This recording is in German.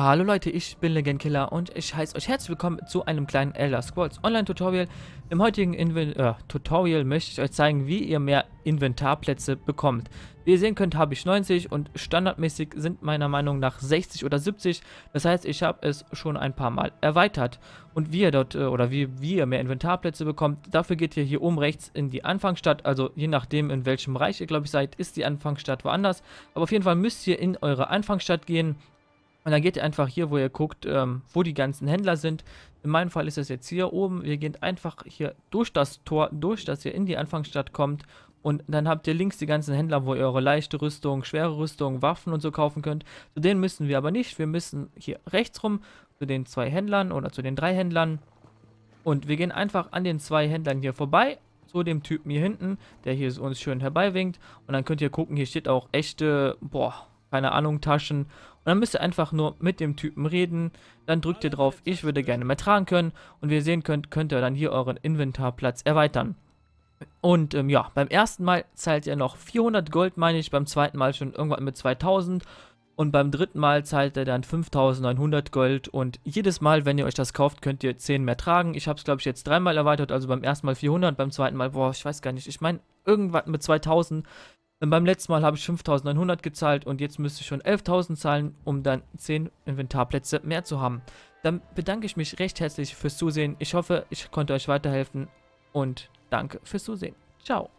Hallo Leute, ich bin Legendkiller und ich heiße euch herzlich willkommen zu einem kleinen Elder Scrolls Online Tutorial. Im heutigen Inven äh, Tutorial möchte ich euch zeigen, wie ihr mehr Inventarplätze bekommt. Wie ihr sehen könnt, habe ich 90 und standardmäßig sind meiner Meinung nach 60 oder 70. Das heißt, ich habe es schon ein paar Mal erweitert. Und wie ihr dort äh, oder wie, wie ihr mehr Inventarplätze bekommt, dafür geht ihr hier oben rechts in die Anfangsstadt. Also je nachdem, in welchem Reich ihr glaube ich seid, ist die Anfangsstadt woanders. Aber auf jeden Fall müsst ihr in eure Anfangsstadt gehen und dann geht ihr einfach hier, wo ihr guckt, ähm, wo die ganzen Händler sind. In meinem Fall ist das jetzt hier oben. Wir gehen einfach hier durch das Tor, durch das ihr in die Anfangsstadt kommt. Und dann habt ihr links die ganzen Händler, wo ihr eure leichte Rüstung, schwere Rüstung, Waffen und so kaufen könnt. Zu denen müssen wir aber nicht. Wir müssen hier rechts rum zu den zwei Händlern oder zu den drei Händlern. Und wir gehen einfach an den zwei Händlern hier vorbei zu dem Typen hier hinten, der hier uns schön herbeiwinkt. Und dann könnt ihr gucken, hier steht auch echte, boah, keine Ahnung, Taschen. Und dann müsst ihr einfach nur mit dem Typen reden. Dann drückt ihr drauf, ich würde gerne mehr tragen können. Und wie ihr sehen könnt, könnt ihr dann hier euren Inventarplatz erweitern. Und ähm, ja, beim ersten Mal zahlt ihr noch 400 Gold, meine ich, beim zweiten Mal schon irgendwann mit 2000 und beim dritten Mal zahlt ihr dann 5900 Gold und jedes Mal, wenn ihr euch das kauft, könnt ihr 10 mehr tragen. Ich habe es, glaube ich, jetzt dreimal erweitert, also beim ersten Mal 400, beim zweiten Mal, boah, ich weiß gar nicht, ich meine irgendwas mit 2000 und beim letzten Mal habe ich 5900 gezahlt und jetzt müsste ich schon 11.000 zahlen, um dann 10 Inventarplätze mehr zu haben. Dann bedanke ich mich recht herzlich fürs Zusehen. Ich hoffe, ich konnte euch weiterhelfen und danke fürs Zusehen. Ciao.